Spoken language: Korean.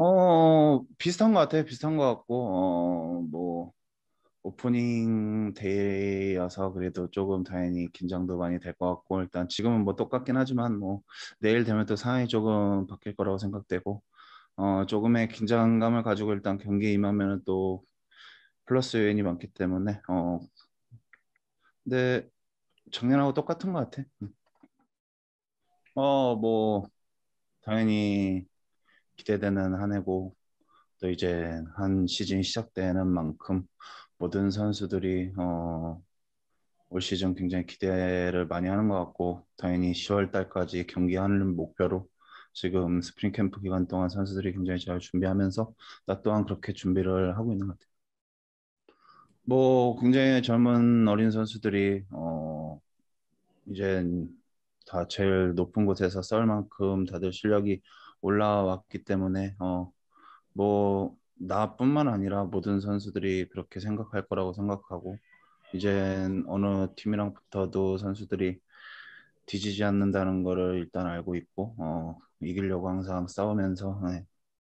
어, 어, 비슷한 것 같아요. 비슷한 것 같고, 어, 뭐, 오프닝 데이여서 그래도 조금 다행히 긴장도 많이 될 것 같고, 일단 지금은 뭐 똑같긴 하지만, 뭐, 내일 되면 또 상황이 조금 바뀔 거라고 생각되고, 어, 조금의 긴장감을 가지고 일단 경기에 임하면 또 플러스 요인이 많기 때문에, 어, 근데 작년하고 똑같은 것 같아. 음. 어, 뭐, 당연히 기대되는 한 해고 또 이제 한 시즌 시작되는 만큼 모든 선수들이 어, 올 시즌 굉장히 기대를 많이 하는 것 같고 당연히 10월 달까지 경기하는 목표로 지금 스프링 캠프 기간 동안 선수들이 굉장히 잘 준비하면서 나 또한 그렇게 준비를 하고 있는 것 같아요. 뭐 굉장히 젊은 어린 선수들이 어 이제 다 제일 높은 곳에서 썰 만큼 다들 실력이 올라왔기 때문에 어, 뭐 나뿐만 아니라 모든 선수들이 그렇게 생각할 거라고 생각하고 이젠 어느 팀이랑 붙어도 선수들이 뒤지지 않는다는 거를 일단 알고 있고 어, 이기려고 항상 싸우면서 네,